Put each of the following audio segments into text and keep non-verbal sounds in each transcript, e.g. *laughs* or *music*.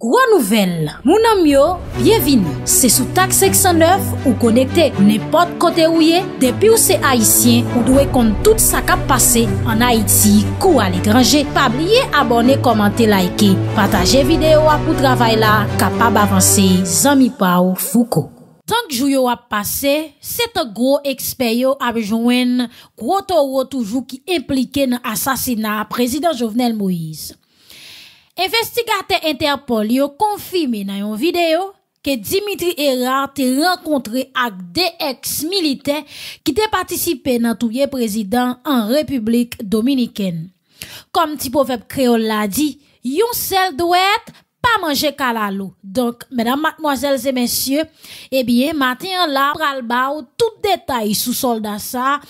Gwa nouvel, mounan myo, byevini, se sou tak 609 ou konekte nepot kote ouye, depi ou se Haitien ou dwe kont tout sa kap pase an Haiti kou alekranje, pa blye abone komante laike, pataje videyo apou travay la kapab avanse zami pa ou fuko. Tank jou yo ap pase, sete gwo eksper yo ap jounwen kwo to wotoujou ki implike nan asasina prezident Jovenel Moïse. investigateur Interpol ont confirmé dans une vidéo que Dimitri Erard a rencontré avec des ex-militaires qui te participé dans tout président en République Dominicaine. Comme petit prophète créole l'a dit, yon sel doit pas manger loue. Donc, mesdames, mademoiselles et messieurs, eh bien, matin là, pral tout détail sous soldat ça.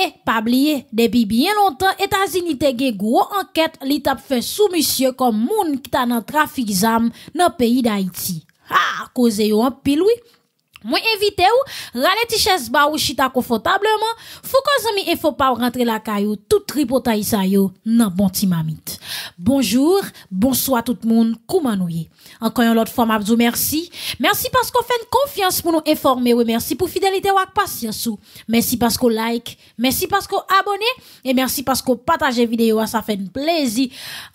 Et pas oublier, depuis bien longtemps, États-Unis ont fait gros enquête, li tap fait sous monsieur comme moun qui t'a nan trafic zam nan pays d'Haïti. Ha! causez yon piloui. Moi invité ou, rale ba ou chita confortablement, fou ko et faut pas rentrer la caillou, tout tripota sa yo, bon Bonjour, bonsoir tout moun, kouman nouye. Encore yon fois, ma abdou merci. Merci parce qu'on fait une confiance pour nous informer, merci pour fidélité ou ak patience Merci parce vous like, merci parce qu'on abonnez et merci parce qu'on la vidéo, ça fait un plaisir.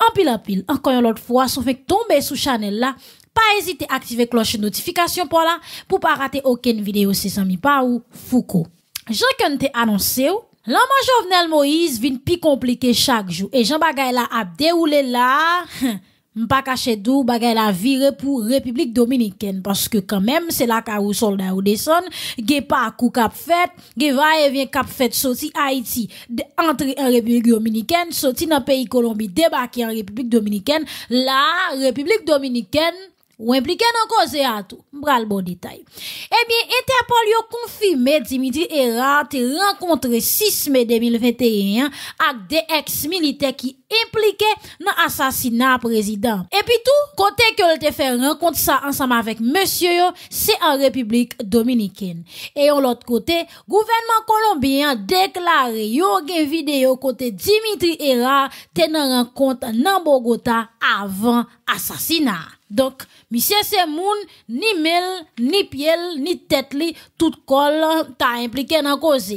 En pile pile, encore une fois, ça fait tombe sous chanel là, pas hésiter à activer cloche notification pour là, pour pas rater aucune vidéo, c'est amis pas ou Foucault. Jean Kante annoncé ou, L'homme Jovenel Moïse vient plus compliqué chaque jour. Et Jean Bagay là a déroulé là, *laughs* pas caché d'où Bagay la viré pour République Dominicaine. Parce que quand même, c'est là qu'a ou soldat ou descend, gué pas coup cap fait, gué va et vient cap fait sorti Haïti, entre en République Dominicaine, sorti dans pays Colombie, débarqué en République Dominicaine. La République Dominicaine, Ou implike nan koze atou, mbral bon ditay. Ebyen, eh ente apol yo konfime Dimitri Erat renkontre 6 me 2021 ak de ex-milite ki ekonomi dans assassinat président. Et puis tout, côté que le te fait rencontre ça ensemble avec monsieur c'est en République Dominicaine et on l'autre côté gouvernement colombien déclaré déclaré yo gen vidéo côté Dimitri Hera te rencontre rencontre Bogota avant assassinat Donc, monsieur Moon ni mel, ni piel, ni tête li, tout kol ta impliqué dans le cause.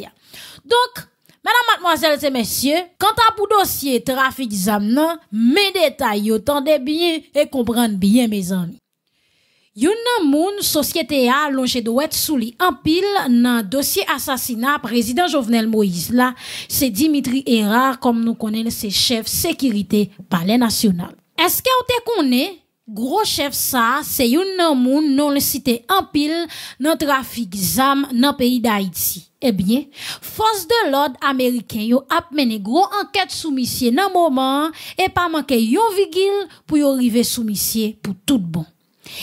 Donc, Madame, Mademoiselle et messieurs, quant à pour dossier trafic zam mes détails, tendez bien et comprenez bien mes amis. Yon moun société a longe être souli un pile pile nan dossier assassinat président Jovenel Moïse c'est Dimitri Erard comme nous connaissons c'est chef national. Est-ce que vous te connaissez Gros chef ça, c'est une nan non le en pile nan trafic zam nan pays d'Haïti. Eh bien, force de l'ordre américain, yo ap gros gros enquête sou moment nan moment et pas manke yon vigil pour yo arriver sou pour pour tout bon.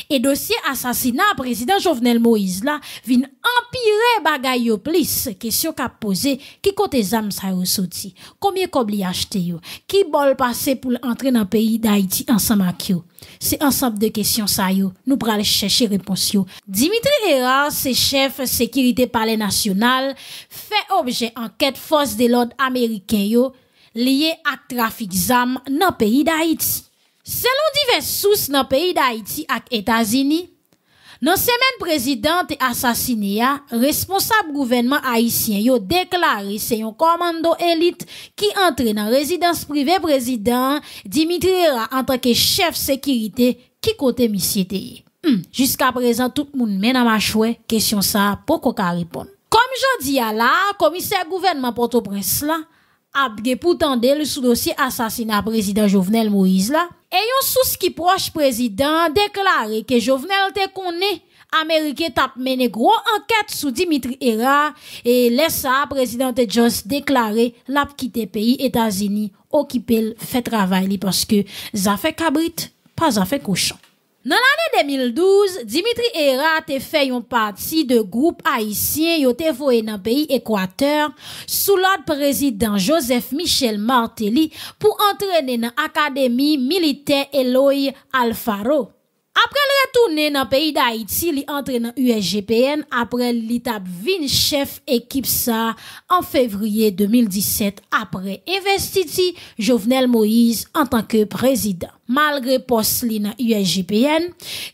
Et dossier assassinat président Jovenel Moïse là vient empirer bagay yo plus. Question qu'a posé qui côté zam sa yo sorti. Combien kob li acheté yo? Qui bol passé pour entrer dans pays d'Haïti ensemble avec yo? C'est ensemble de questions sa yo. Nous pral chercher réponse yo. Dimitri Hera, c'est chef sécurité palais national, fait objet enquête force de l'ordre américain yo lié à trafic d'armes dans le pays d'Haïti. Selon divers sources dans le pays d'Haïti et États-Unis, dans la semaine présidente assassinée, responsable gouvernement haïtien a déclaré que c'est un commando élite qui entre dans la résidence privée président Dimitri Ra en tant que chef sécurité qui côté misité. Hmm, jusqu'à présent, tout le monde mène à ma question ça, pourquoi qu'on répondre? Comme je dis à la, commissaire gouvernement porto prince ap ge pou le sous-dossier assassinat président Jovenel Moïse la. Et yon sous ki proche président déclaré que Jovenel te connu. Américain tap mené gros enquête sous Dimitri Hera et lesa présidente Jones deklare lap kite peyi unis travail, parce que ça fait cabrit kabrit, ça fait cochon. Nan l'anè 2012, Dimitri Herat te fè yon pati de groupe haïsien yo te voè nan peyi Ekwater sou lot prezident Joseph Michel Martelly pou antrenè nan Akademi Milite Eloy Alfaro. Après le retourner dans le pays d'Haïti, il entre entré USGPN après après l'étape vin chef équipe sa en février 2017 Après investiti Jovenel Moïse tant tant que président, malgré poste dans USGPN,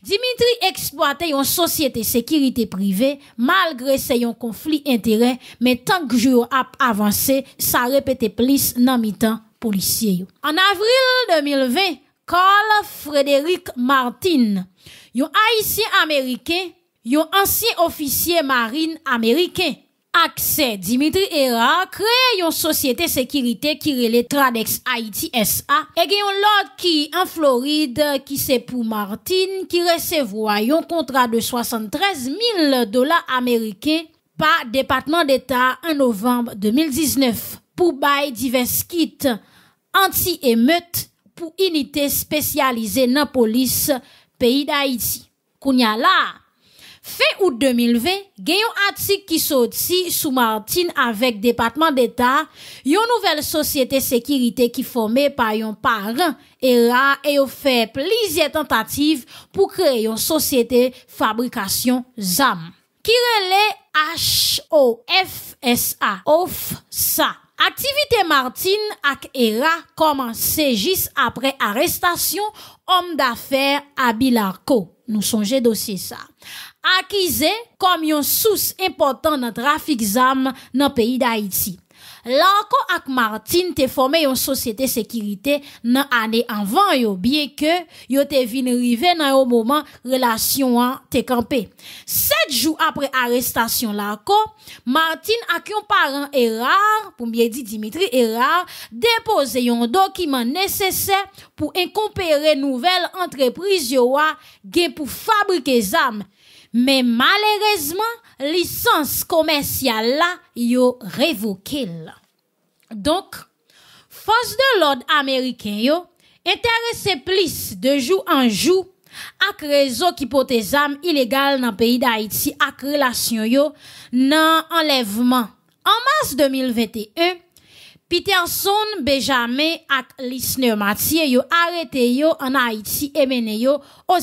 Dimitri société une société sécurité privée malgré ses conflits d'intérêts, mais tant que jour a ça sa répété plus dans mitan temps En avril 2020, Carl Frédéric Martin, yon haïtien américain, yon ancien officier marine américain. Accès. Dimitri Era, créé yon société sécurité qui rele Tradex Haiti SA et gen yon qui Floride qui se pour Martin qui recevra un contrat de 73 000 dollars par par département d'État en Novembre 2019 pour bay divers kits anti émeute pour unité spécialisée dans la police pays d'Haïti. Kounya là, fin août 2020, eu un article qui sorti sous Martine avec département d'État, une nouvelle société sécurité qui formée par yon parent et là, et fait plusieurs tentatives pour créer une société fabrication ZAM. Qui relève HOFSA, OFSA. Activité Martine ak ERA après après homme homme homme d'affaires Abilarko. nous songez dossier ça. Acquisé comme une source important de trafic d'armes dans pays pays d'Haïti. L'ako ak Martine te formé une société sécurité nan année avant yo, bien que yo te vin rive nan yon moment relation an te campé. Sept jours après arrestation Martine Martin ak yon parent Erard pour bien dire Dimitri errant déposé yon document nécessaire pour incompérer nouvelle entreprise yo a gen pour fabriquer armes. Mais malheureusement, licence commerciale là, yo révoqué. Donc, force de l'ordre américain yo intéressé plus de jour en jour à réseau qui pote illégales illégal dans le pays d'Haïti ak relation yo nan enlèvement. En mars 2021, Peterson, Benjamin et Lisner Mathieu yo arrêté en Haïti et mené mené yo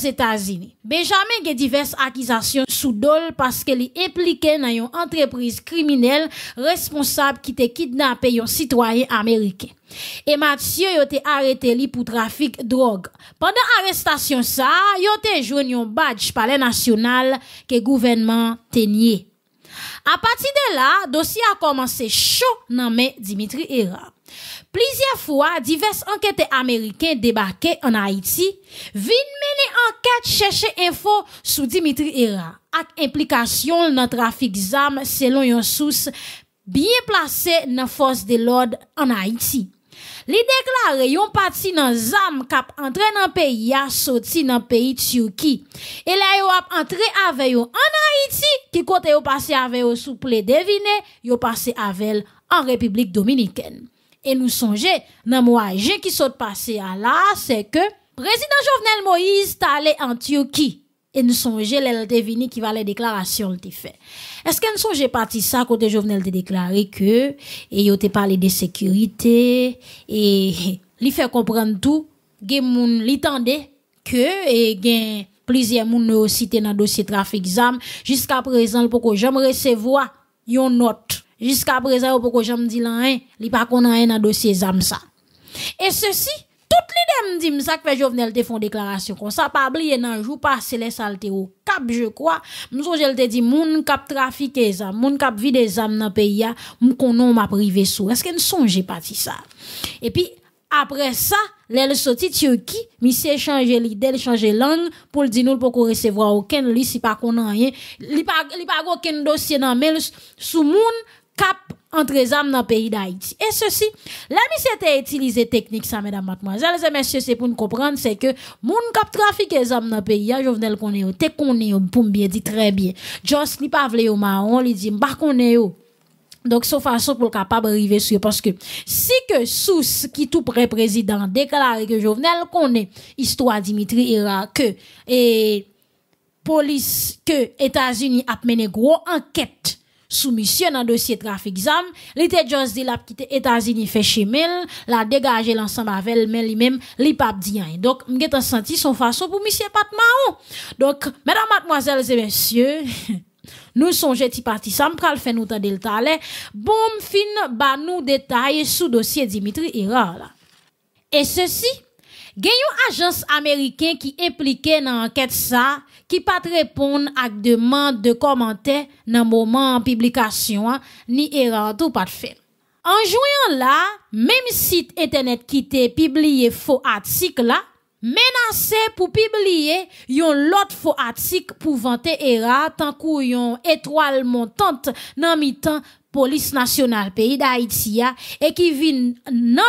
états unis Benjamin a divers accusations sous dol qu'il li impliqué dans une entreprise criminelle responsable qui te kidnappé yon citoyen américain. Et Mathieu yo te arrêté li pou drogue. Pendant ça l'arrestation sa, yo te badge yon badge national que le gouvernement tenait. À partir de là, dossier a commencé chaud dans Dimitri Era. Plusieurs fois, diverses enquêtes américains débarqués en Haïti, viennent mener enquête chercher info sur Dimitri Era, avec implication dans trafic d'armes selon une source bien placée dans force de l'ordre en Haïti. Li deklare yon pati nan zam kap entre nan pays ya soti nan pays E la yo ap entre ave yo an Haiti ki kote yo pase ave yo souple devine yo pase avel en République Dominicaine. Et nous songe nan mwa jé qui sot pase à la c'est que président Jovenel Moïse allé en Tiyuki et ne songeons elle te vini qui va les déclarations le fait. Est-ce qu'elle songeait parti ça côté Jovenel te déclaré que et yo te parlé de sécurité et lui *laughs* fait comprendre tout, gen moun li que et gen plusieurs moun aussi cité dans dossier trafic zam jusqu'à présent pour que j'aime recevoir une note. Jusqu'à présent pour que j'aime dire rien, li pas qu'on rien dans dossier zam ça. Et ceci tout l'idée me dit, ça que fait Jovenel te font déclaration comme ça, pas oublier nan jour passé les au cap, je crois. M'songe te dit, moun cap trafiqué ça, moun cap vide zam dans pays a, m'konon m'a privé sous. Est-ce qu'elle songe pas ça? Et puis, après ça, l'el sorti Turquie, mi s'est change l'idée, change langue pour le dire nous pour qu'on recevoir aucun lui si pas qu'on rien, li pa li pas aucun dossier nan mel sous moun cap entre zam dans le pays d'Haïti. Et ceci, la c'était utilisé technique ça, mesdames, mademoiselles et messieurs, c'est pour nous comprendre, c'est que moun kap trafiqué âmes dans le pays, je venais le connaître, te poum, pour bien dit très bien. Joss li pas vle au marron, li dit, m'pa pas yo. donc, c'est façon pour capable arriver sur, parce que si que sous qui tout près président déclare que Jovenel connaît histoire Dimitri Ira que, et police que États-Unis a mené gros enquête sous Monsieur dans dossier trafic zam, l'été Jos dit l'a quitté États-Unis fait mel la dégagé l'ensemble avec mais lui-même, li pas dit Donc, m'gèt senti son façon pour monsieur Pat Donc, mesdames, mademoiselles et messieurs, *laughs* nous songeons ti parti ça avons fait nous tande le talé. Bon fin ba nous détail sous dossier Dimitri Ira là. Et ceci Gayon agence américain qui impliqué dans enquête ça qui pas répondre à demande de commentaires dans moment en publication hein, ni erreur tout pas fait. En jouant là, même site internet qui était publié faux article là menacé pour publier un lot faux article pour vanter erreur tant qu'on étoile montante dans mi-temps police nationale pays d'Haïti et qui vient non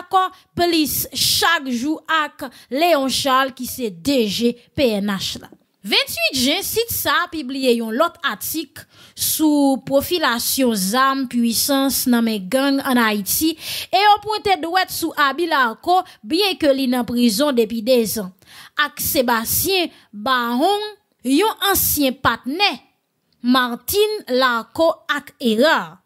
accords police chaque jour avec Léon Charles qui c'est DG PNH là. 28 site ça, publié un autre lot sur profilation armes puissance dans mes gang en Haïti et pointé pointé sur sous Abilarko, bien qu'il li en prison des ans. Avec Sébastien Baron, yon ancien partenaire. Martin l'arco ak Erra.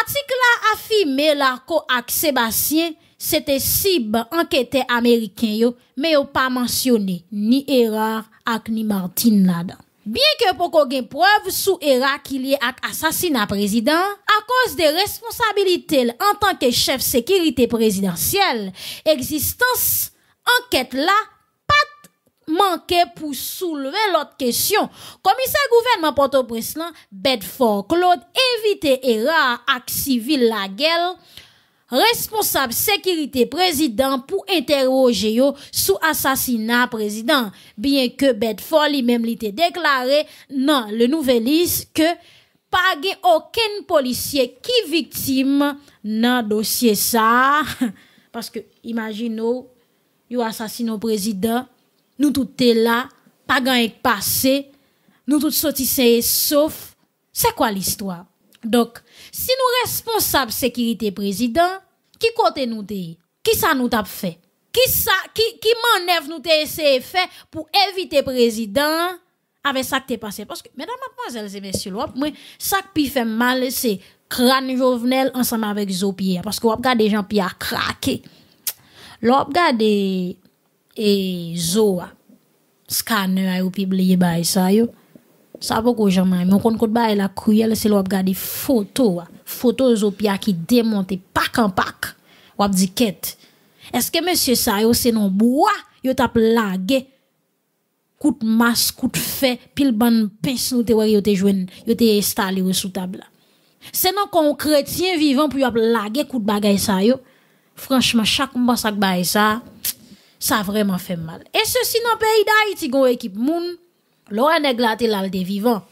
Atik la affirmé Larko ak Sebastien c'était cible enquêté américain, yo, mais n'a pas mentionné ni Era ak ni Martin là-dedans. Bien que poko gen preuve sous qu'il qu'il y ait assassinat président, à cause des responsabilités en tant que chef sécurité présidentielle, existence, enquête là, manqué pour soulever l'autre question. Commissaire gouvernement port au Bedford Claude, invité ERA à civil la guerre responsable sécurité président pour interroger sous assassinat président bien que Bedford lui-même l'était déclaré non le nouveliste que pas aucun policier qui victime dans dossier ça *laughs* parce que vous assassinez le président nous tout est là, pas gagné passé, nous tout sortis c'est sauf. C'est quoi l'histoire? Donc, si nous responsables sécurité président, qui côté nous t'es? Qui ça nous t'a fait? Qui ça, qui, qui nous t'es essayé faire pour éviter président? avec ça qui t'est passé. Parce que, mesdames, mademoiselles et messieurs, moi, ça qui fait mal, c'est crâne Jovenel ensemble avec zopier Parce que, regarde, des gens qui ont craqué. L'on des et Zoa. Scanner a publié bail ça yo. Ça beaucoup jamais mais on compte bail la cruelle c'est l'on photos, photo photo Zopia qui démonté pack en pack. Ou dit quête. Est-ce que monsieur ça yo c'est non bois yo tape lagué coup de masse, coup de fait, pile ban pince nous te wè yo te jwen, yo te installé sous table. C'est non qu'on chrétien vivant pour y laguer coup de bagay ça yo. Franchement, chaque mois ça bagay ça, ça vraiment fait mal. Et ceci dans le pays d'Haïti, gon équipe moun, l'on nèg la te lal de vivant.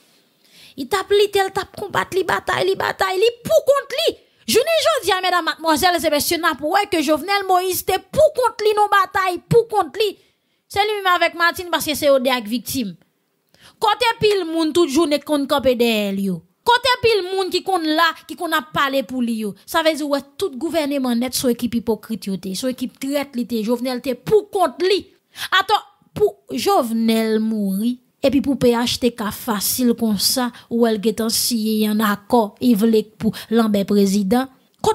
Il tape li tel tape combattre li bataille li bataille li pour kont li. Je ne dis à mesdames, mademoiselles et messieurs, n'a pour que Jovenel Moïse te pour kont li non batailles, pour contre lui. C'est lui-même avec Martine parce que c'est au avec victime. Côté pile moun ne kon contre des yo. Côté pile monde qui compte là, qui qu'on a parlé pour lui, ça veut dire ouais tout gouvernement net sur équipe hypocrite son sur équipe traite l'été, Jovenel t'es pour compte lui. Attends, pour Jovenel mourir et puis pour PHTK facile comme ça, où elle est en si en accord, il voulait pour l'embaie président.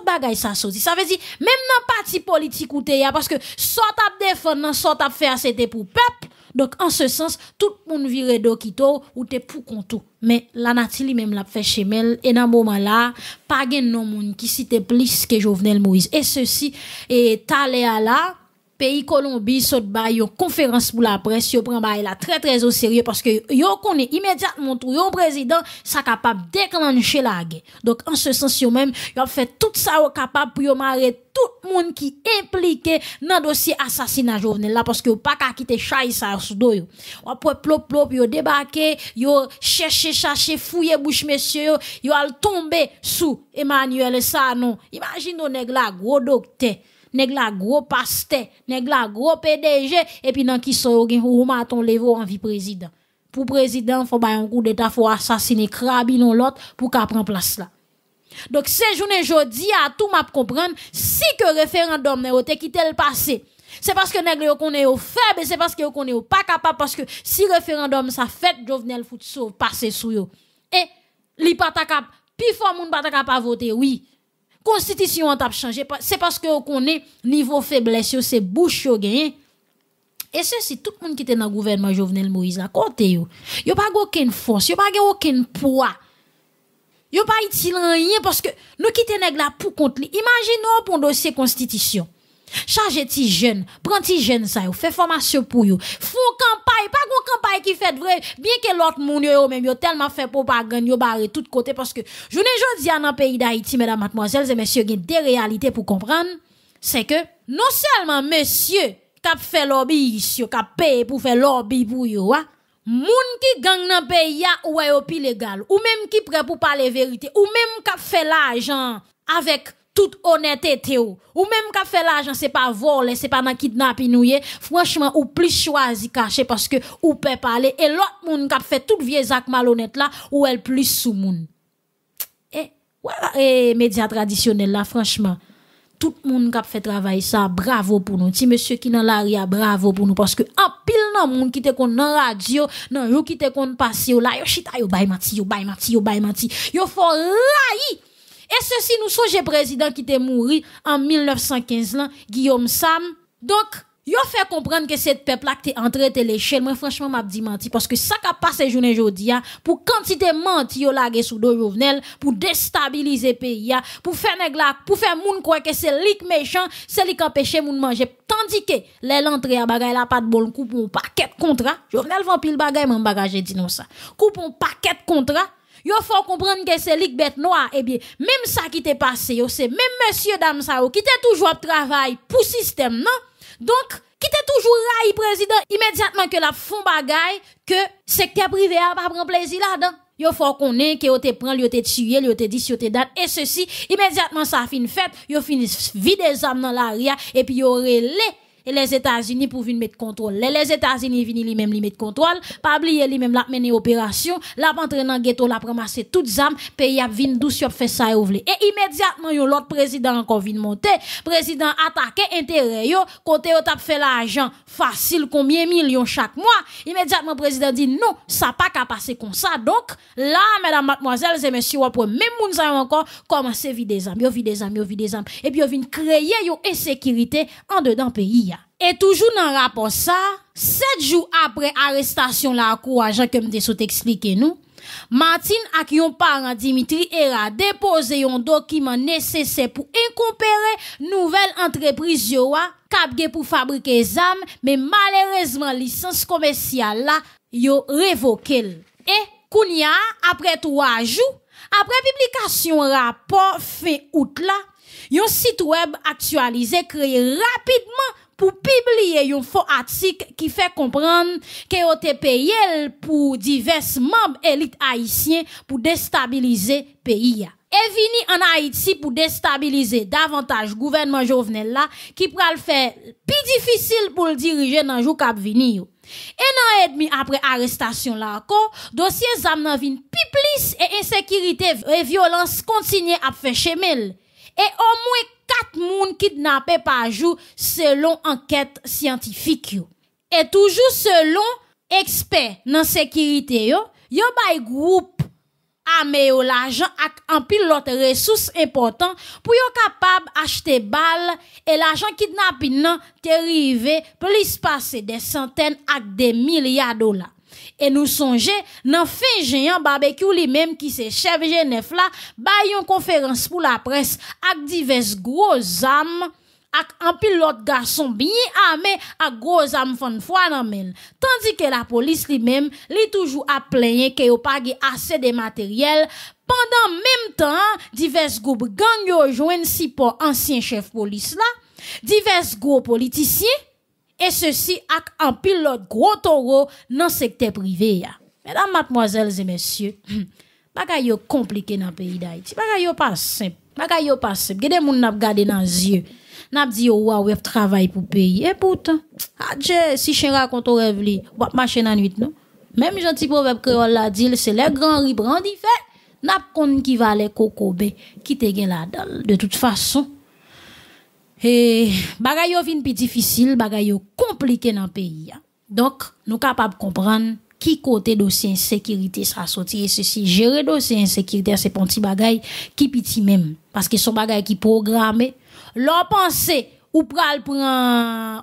bagage bagay sorti. ça veut dire même dans parti politique ou te ya, que que ap defon nan sot à faire c'était pour peuple. Donc, en ce sens, tout le monde vire d'Okito ou t'es pour tout Mais la natili même l'a fait chez et dans ce moment-là, pas de monde qui cite plus que Jovenel Moïse. Et ceci, et à là, pays Colombie saute ba une conférence pour la presse yo prend bay la très très au sérieux parce que yo est immédiatement tout yo président ça capable déclencher la guerre donc en ce sens yo même yo fait tout ça au capable pour yo marrer tout le monde qui est impliqué dans le dossier assassinat Jovenel là parce que pas qu'à quitter chai ça sous dos yo on peut plop plop yo débarquer yo chercher chercher fouiller bouche monsieur yo al tomber sous Emmanuel ça non imagine on nèg là gros docteur nèg la gros pasteur, nèg la gros PDG et puis nan qui sont gen maton levo en vie président. Pour président, faut ba un coup d'état, faut assassiner ou l'autre pour qu'a prend place là. Donc ces je jodi à tout m'a comprendre si que référendum ne te passé. C'est parce que nèg yo connaît au faible, c'est parce que yo o pas capable parce que si référendum ça fait Jovenel Fout passe passer sou yo. Et li pas capable, puis faut moun pas capable voter oui. Constitution a changé, c'est parce que qu'on est niveau faiblesse, c'est bouche yo gagné. Et ceci, tout le monde qui était dans le gouvernement Jovenel Moïse, à côté, yo, yo pas aucune force, yo pas aucun poids. Yo pas utile rien parce que nous sommes là pour imaginez Imaginons pour dossier constitution. Charge ti jeunes, prends ti jeunes ça, fais formation pour yo. Fou campagne, pas gon campagne qui fait vrai, bien que l'autre moun yo même yo tellement fait propagande, yo barre tout côté parce que journée jodi an dans pays d'Haïti mesdames mademoiselles et messieurs, a des réalités pour comprendre, c'est que non seulement monsieur kap fait lobby, yo kap paye pour faire lobby pour yo, ah, moun ki gang nan pays ya ah, ou yo pi légal ou même qui prêt pour parler vérité ou même kap fait l'argent avec toute honnêteté ou. Ou même qu'a fait l'argent, c'est pas voler, c'est pas dans kidnapping ou Franchement, ou plus choisi caché parce que ou peut parler. Et l'autre monde qui fait toute vieille zak malhonnête là, ou elle plus sous monde. Et, eh, voilà, et eh, médias traditionnels là, franchement. Tout le monde qui fait travail ça, bravo pour nous. ti monsieur qui dans la ria, bravo pour nous. Parce que, en pile, non, monde qui te kon dans radio, non, yo qui te kon passe yo là, yo chita yo bay mati, yo bay mati, yo bay mati. Yo faut raï! Et ceci nous le président qui était mort en 1915 là, Guillaume Sam. Donc Yo fait comprendre que cette peuple là qui entré l'échelle moi franchement m'a dit menti parce que ça qu'a passé journée hein, pour quantité menti yo lagué sous dos Jovenel pour déstabiliser pays hein, pour faire nèg pour faire moun croire que c'est lik méchant c'est lik empêcher moun manger tandis que les l'entrée à bagaille la pas de bon coup pour un paquet contrat Jovenel vend pile bagaille m'en dit non ça coup pour un paquet contrat Yo faut comprendre que c'est Ligue bête noire. Eh bien, même ça qui t'est passé, c'est même monsieur dame ça, qui t'est toujours travail pour système, non? Donc, qui t'est toujours raï président immédiatement que la fond bagaille, que secteur privé a pas prendre plaisir là-dedans. Yo faut qu'on ait que yo te prend, yo te tué, yo te dit, yo te date. Et ceci, immédiatement ça fin fait, yo finis vide des âmes dans l'arrière, et puis yo relais et les États-Unis pour venir mettre contrôle. Les États-Unis viennent lui-même lui mettre contrôle. Pas oublier lui-même la mener opération. La rentrer dans ghetto, la ramassé toutes armes. Pays a vint douce, fait ça et Et immédiatement, yon l'autre président encore vient monter. Président attaqué intérêt yo. Côté yo fait l'argent facile, combien millions chaque mois. Immédiatement, président dit non, ça pas qu'à passer comme ça. Donc, là, mesdames, mademoiselles et messieurs, même moun encore, commencer vider des Yo des yo des Et puis, yo vinn créer yon insécurité en dedans pays. Et toujours dans rapport ça, sept jours après arrestation la courage que me sot expliquer nous, Martine ak yon parent Dimitri Era déposé un document nécessaire pour incorporer nouvelle entreprise yo a pour fabriquer armes, mais malheureusement licence commerciale là yo révoqué. Et kounya après trois jours, après publication rapport fin août là, un site web actualisé créé rapidement pour publier un faux article qui fait comprendre que ont payé pour divers membres élites haïtiens pour déstabiliser pays. Et vini en Haïti pour déstabiliser davantage gouvernement Jovenel là, qui pral faire plus difficile pour le diriger dans le jour cap venir. Et an et demi après arrestasyon la ko, dossier zam nan vin pi et insécurité et violence au à faire chemel. 4 moun kidnappés par jour selon enquête scientifique Et toujours selon experts en sécurité yo, yo bay groupe armé yo l'argent ak en pile ressources important pour yo capable acheter balle et l'argent kidnappé nan te plus passer des centaines ak des milliards de dollars. Et nous songez dans fin géant barbecue lui-même qui se chef Genève là, bay une conférence pour la presse avec diverses grosses âmes avec un pilote garçon bien armé avec gros âmes fan men. Tandis que la police lui-même, li toujours à plaigné que yo pas assez de matériel pendant même temps, divers groupes gang yo joignent si ancien chef police là, divers gros politiciens et ceci avec un pilote gros taureau dans le secteur privé. Mesdames, mademoiselles et messieurs, *clears throat* bagay yo compliqué dans le pays d'Haïti. Bagay yo pas simple. Bagay yo pas simple. Gede moun nap gardé dans les yeux. Nap di yo waw ef travail pour pays. Et pourtant, si je raconte au rêve li, wap mache la nuit non? Même gentil proverbe créole la dit, c'est le grand ribrandi fait. Nap kon ki va kokobe, cocobé. te gen la dal. De toute façon, et bagay yo vin plus difficile, bagay yo compliqué dans le pays. Donc, nous capables de comprendre qui côté dossier insécurité ça sorti et ceci gérer dossier insécurité c'est un petit bagay qui petit même parce que son bagay qui programmé leur pensée ou pral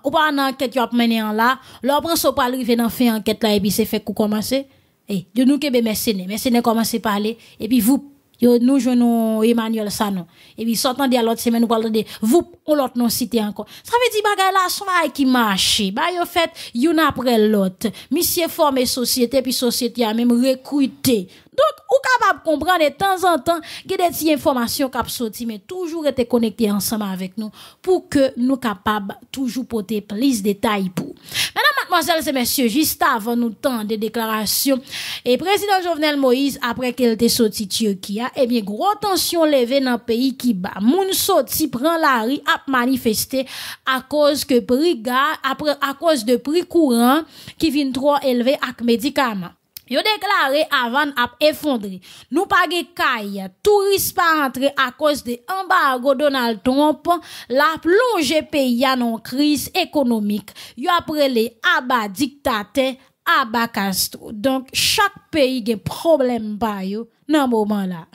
ou pas en enquête qui mené en là leur prend so pral rive dans fin enquête là et puis c'est fait qu'on commencer et de nous que mercenaires mercenaires commencer parler et puis vous Yo, nous jouons Emmanuel Sano. Et puis, sortant à l'autre semaine, nous parlons de vous, on l'autre non cité encore. Ça veut dire, bagay là son qui marche. Bah, yo fait, une après l'autre. Monsieur forme société, puis société a même recruté. Donc, ou capable de comprendre de temps en temps qu'il y a des informations qui sorti, mais toujours été connecté ensemble avec nous pour que nous capables toujours porter plus de détails pour. Mesdames, mademoiselles et messieurs, juste avant nous temps des déclarations, et président Jovenel Moïse, après qu'elle était sorti Turquie, eh bien, gros tension levée dans le pays qui bat. Moun sorti prend la rue à manifester à cause que prix après, à cause de prix courant qui vient trop élevé avec médicaments. Yo avant avan ap nous Nous payons caille. Touristes pas rentre à cause de embargo Donald Trump, la plonge pays à économique. économique. économique yo les le aba diktate, aba Donc chaque pays pays des problèmes pas yo nan moment là.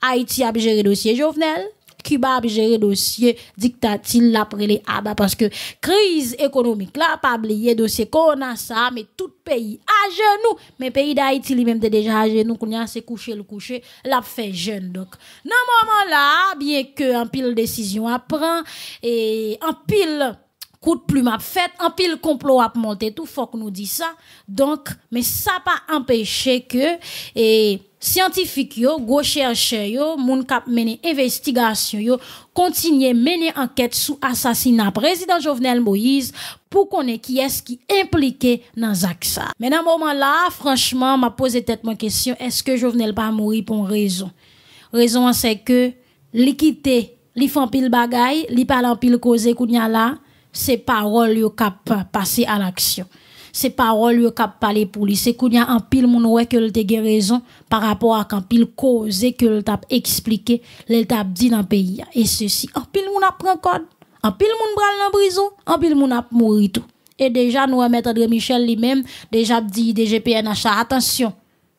Haïti a le dossier jovenel. Cuba a géré dossier dictatile, après les ABA parce que crise économique là, pas oublier dossier qu'on a ça, mais tout pays à genoux, mais pays d'Haïti lui-même déjà à genoux, qu'on a se coucher le coucher, l'a fait jeune donc. Dans moment là, bien que en pile décision à prendre et en pile coup de plume a fait, un pile complot a monté, tout faut que nous dit ça. Donc, mais ça pas empêché que et scientifiques yo, gros yo, moun kap mené investigation yo, continuer mener enquête sous assassinat président Jovenel Moïse pour ait qui est-ce qui impliquait impliqué dans ça. Mais dans moment là, franchement, m'a posé tête ma question, est-ce que Jovenel pas mourir pour une raison? Raison c'est que l'équité, li font pile bagay, li parle pile cause kounya là ces paroles, yo cap passer à l'action c'est paroles, yo cap parler pour lui c'est qu'il y a un pile moun ouais que le te raison par rapport à un pile cause que le t'a expliqué le t'a dit dans pays et ceci un pile moun apprend code en pile moun bral un prison en pile moun a mourir et déjà nous remettre André Michel lui-même déjà dit DGPNH attention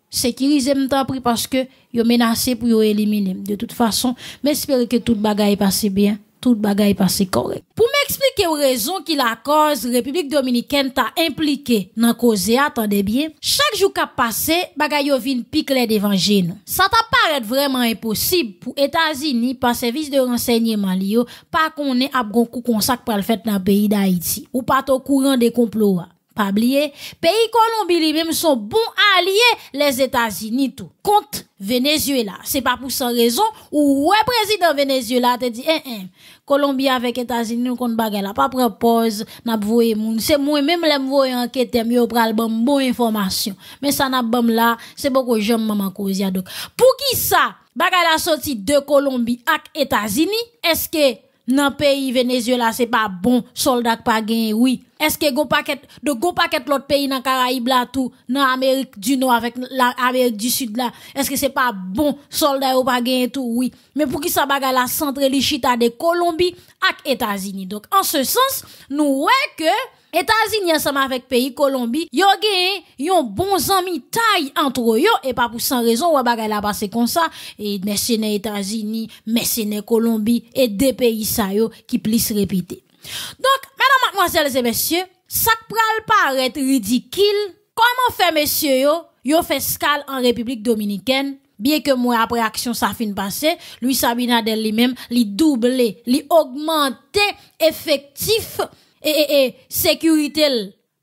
sécurisez tan pris parce que vous menacez pour yo éliminer de toute façon j'espère que tout est passe bien tout bagay passé correct. Pour m'expliquer aux raisons qui la cause République Dominicaine t'a impliqué dans cause attendez bien. Chaque jour qu'a passé, bagay yo vin pique d'évangile. Ça paraît vraiment impossible pour États-Unis par service de renseignement lio pas qu'on est à coup comme le fait dans pays d'Haïti ou pas au courant des complots. Ah pas oublier, pays Colombie lui-même sont bons alliés les États-Unis tout. Contre Venezuela. C'est pas pour sans raison ou ouais président Venezuela te dit hein, Colombie avec États-Unis nous compte bagarre là pas propose n'a moun. C'est moi même les voyé enquêter mieux pral bon information. Mais ça n'a bam là, c'est beaucoup j'aime maman ya donc. Pour qui ça bagarre la sortie de Colombie avec États-Unis Est-ce que dans pays Venezuela c'est pas bon soldat pas gagner. oui est-ce que go paquet de go paquet l'autre pays dans Caraïbes là tout dans Amérique du Nord avec l'Amérique du Sud là est-ce que c'est pas bon soldat ou pas gagné tout oui mais pour qui ça bagarre la centre les chita de Colombie avec États-Unis donc en ce sens nous ouais que États-Unis ensemble avec pays Colombie, yo ont yon bon ami taille entre yo et pas pour sans raison ou bagay la passé comme ça et mercenaires États-Unis, mercenaires Colombie et des pays ça yo qui plus répéter. Donc, mesdames, mademoiselles et messieurs, ça pral paraître ridicule comment fait messieurs yo yo fait en République dominicaine bien que moi après action ça fin passé lui Sabinadel lui-même lui doublé, lui augmenté effectif et, sécurité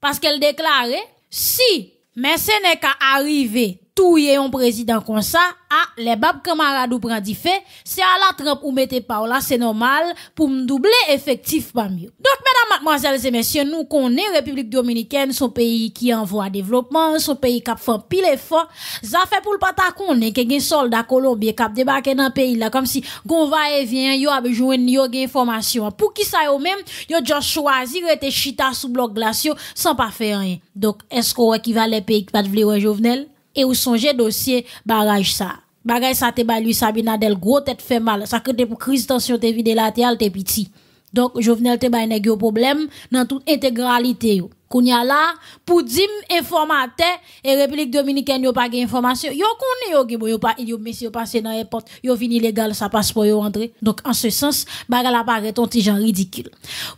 parce qu'elle déclarait si mais ce n'est qu'à arriver touye un président comme ça, ah, les babes camarades ou prend fait, c'est à la trempe ou mettez pas là, c'est normal, pour me doubler effectif pas mieux. Donc, mesdames, mademoiselles et messieurs, nous connaissons République Dominicaine, son pays qui envoie développement, son pays qui fait pile fort, Ça fait pour le pata qu'il que soldats soldat colombien qui débarqué dans le pays là, comme si on va et vient, yo a besoin yo information. Pour qui ça au même, yo a choisi rester chita sous bloc glaciaux sans pas faire rien. Donc, est-ce qu'on les pays qui pas de Jovenel? et ou songez dossier barrage ça. Bagay ça te ba lui Sabina del gros tête fait mal. Ça que pour crise tension te vide la te al petit. Donc Jovenel te ba nèg problème dans toute intégralité yo. Kounya là pour dim informate et République dominicaine yo pas gain information. Yo konne yo gen yo pas yo monsieur passe dans portes, yo vini légal ça passeport yo rentré. Donc en ce sens, bagay la paraît ton petit genre ridicule.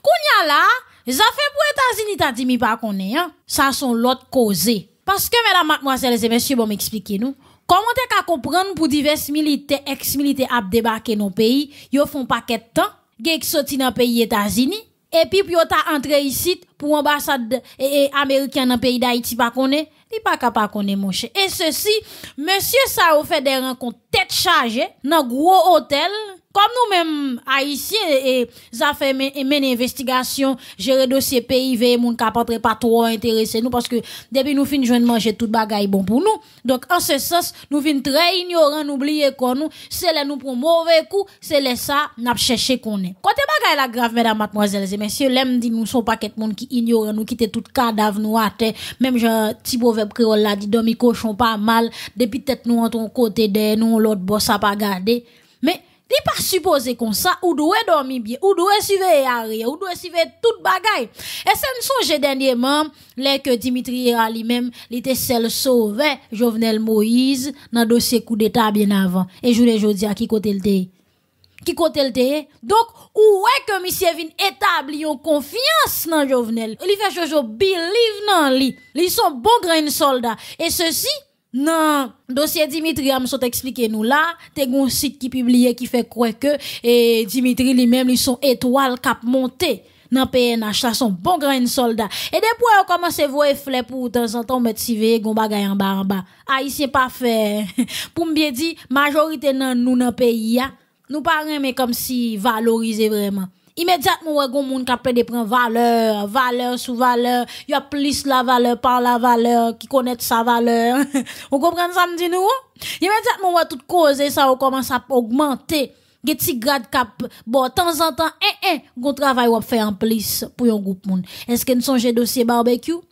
Kounya là, ça fait pour États-Unis t'a dit mi pas est hein. Ça sont l'autre causé. Parce que, mesdames, mademoiselles et messieurs, bon, m'expliquez-nous. Comment t'es qu'à comprendre pour divers militaires, ex-militaires, à débarquer dans le pays, ils font paquet de temps, ils sortent dans pays États-Unis, et puis, ils ont entré ici pour ambassade américaine dans le pays d'Haïti, pas qu'on est, pas qu'on est, mon cher. Et ceci, monsieur, ça a fait des rencontres tête chargée, dans gros hôtel, comme nous mêmes haïtiens et ça fait mener investigation gérer dossier pays ve moun ka pas pas trop intéressé nous parce que depuis nous finissons de manger tout bagaille bon pour nous donc en ce sens nous finissons très ignorant oublier qu'on nous c'est là nous pour mauvais coup c'est là ça n'a cherché qu'on est côté bagaille la grave mesdames mademoiselles et messieurs l'aime dit nous sommes pas quelqu'un monde qui ignorant nous quitter tout cadavre nous à terre même genre petit proverbe créole là dit dormi cochon pas mal depuis tête nous entre côté de nous l'autre boss a pas garder mais n'est pas supposé comme ça ou doit dormir bien ou doit suivre arrière ou doit suivre toute bagaille et ça me songe dernièrement les que Dimitri Ali lui-même il était seul sauvé Jovenel Moïse dans dossier coup d'état bien avant et je dis, à qui côté le qui côté le donc où est que monsieur établi confiance dans Jovenel il fait jojo believe dans lui ils sont bon grand soldat. et ceci non, dossier Dimitri, je expliqué nous là, t'es un site qui publié qui fait croire que et Dimitri lui-même, ils sont étoiles cap monté dans PNH là son bon grand soldat et fois, on commence à voir flèches pour de temps en temps mettre CV gon bagay en bas en bas haïtien pas fait *laughs* pour me bien dire majorité nan nous dans pays hein. nous pas mais comme si valoriser vraiment immédiatement ouais gon moun k'ap de prend valeur valeur sous valeur y a plus la valeur par la valeur qui connaît sa valeur *laughs* on comprend ça me dit nous immédiatement ouais toute cause et ça commence à augmenter Get ti grad kap, bon tan en temps en, en, eh, eh, goun travail wap pour en plus pour yon groupe moun. Eske n sonje dossier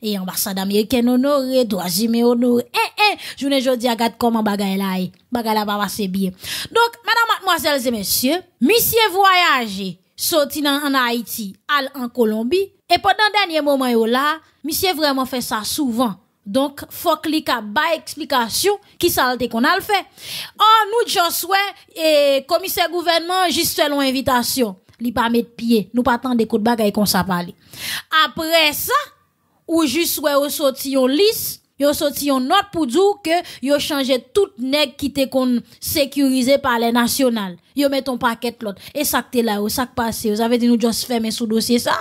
Et Eh, doit Ameriken onore, doazime onore, en, Eh, eh, jodi agat dis bagay la e. Bagay la va passer bien. Donc, madame, mademoiselles et messieurs, monsieur voyager sorti en Haïti, al en Colombie. Et pendant dernier moment yo là, monsieur vraiment fait ça souvent. Donc, faut cliquer à explication qui salte qu'on a le fait. Oh, nous, Josué, et commissaire gouvernement, juste selon invitation. Li pas mettre pied. Nous pas tant des coups de bagaille qu'on ça aller. Après ça, ou juste ouais, au sorti on liste, yo sorti une note pour dire que yo changé tout nèg qui était kon sécurisé par les nationales. Yo met ton paquet l'autre. Et ça que là, oh, ça que passé, oh. vous avez dit nous juste fermer sous dossier ça.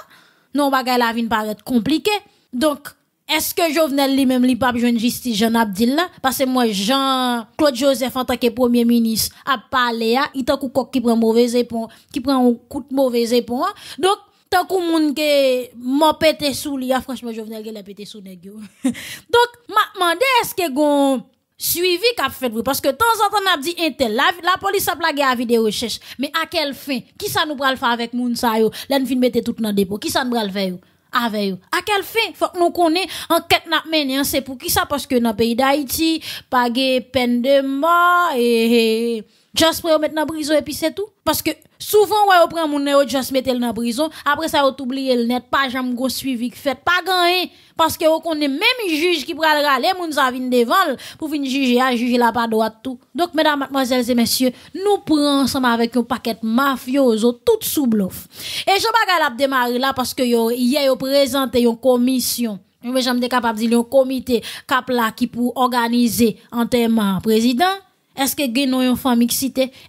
Non, bagay la vin paraît compliqué. Donc, est-ce que Jovenel lui-même li pas de justice Jean Abdil parce que moi Jean Claude Joseph en tant que premier ministre a parlé a il tant coq qui prend mauvais épon qui prend un coup de mauvais épon hein. donc tant que moun que m'a pété sous lui. Ah, franchement Jovenel il a pété sous nèg *laughs* donc Demandez, est-ce que gon suivi qu'a fait parce que de temps en temps on a dit intel la, la police a plagué la vidéo recherche mais à quelle fin qui ça nous le faire avec moun sa yo là nous mettre tout dans dépôt qui ça nous le faire avec À quelle fin faut que nous connaissions enquête n'a mené hein. c'est pour qui ça parce que dans le pays d'Haïti pas de peine de mort et Just pour mettre dans prison et puis c'est tout. Parce que souvent, ouais, on prend mon nez, just mettre dans prison. Après ça, on oublie le net, pas jamais gros suivi qui fait, pas gagné. Parce que on connaît même juge qui pour râler, mon sa des devant, pour venir juger, à ah, juger la pas droite tout. Donc, mesdames, mademoiselles et messieurs, nous prenons ensemble avec un paquet mafioso, tout sous bluff. Et je vais pas démarrer là parce que hier, yo présenté une commission. Je suis capable de dire un comité cap là qui pour organiser en termes président est-ce que vous avez une famille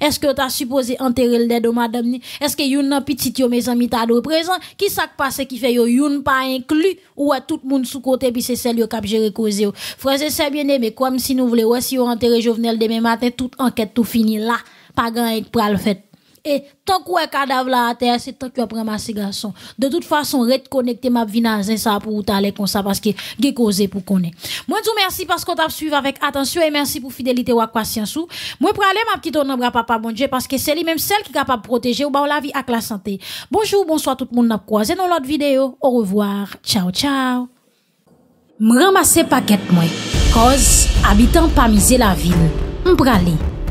Est-ce que tu as supposé enterrer le de madame? Est-ce que vous avez petit yo mes amis t'a présent? Qui s'est passé qui fait yo yon pas inclus ou à tout le monde sous côté puis c'est celle qui a géré cause yo? Frère, c'est bien aimé, comme si nous voulions, si vous enterrez Jovenel demain matin, toute enquête tout fini là. Pas grand-chose pour le faire. Et tant qu'on est cadavre là à terre, c'est tant que prend ma garçon. De toute façon, reconnecter ma vie ça pour vous aller comme ça parce que j'ai causé pour qu'on est. Moi, tout merci parce qu'on t'a suivi avec attention et merci pour fidélité ou patience Moi, pour aller, ma petite nombre papa bon Dieu parce que c'est lui-même celle qui est capable de protéger ou bah, la vie avec la santé. Bonjour, bonsoir tout le monde, n'a croisé dans l'autre vidéo. Au revoir. Ciao, ciao. M'ramasser paquet moi. Cause, habitant pas miser la ville. aller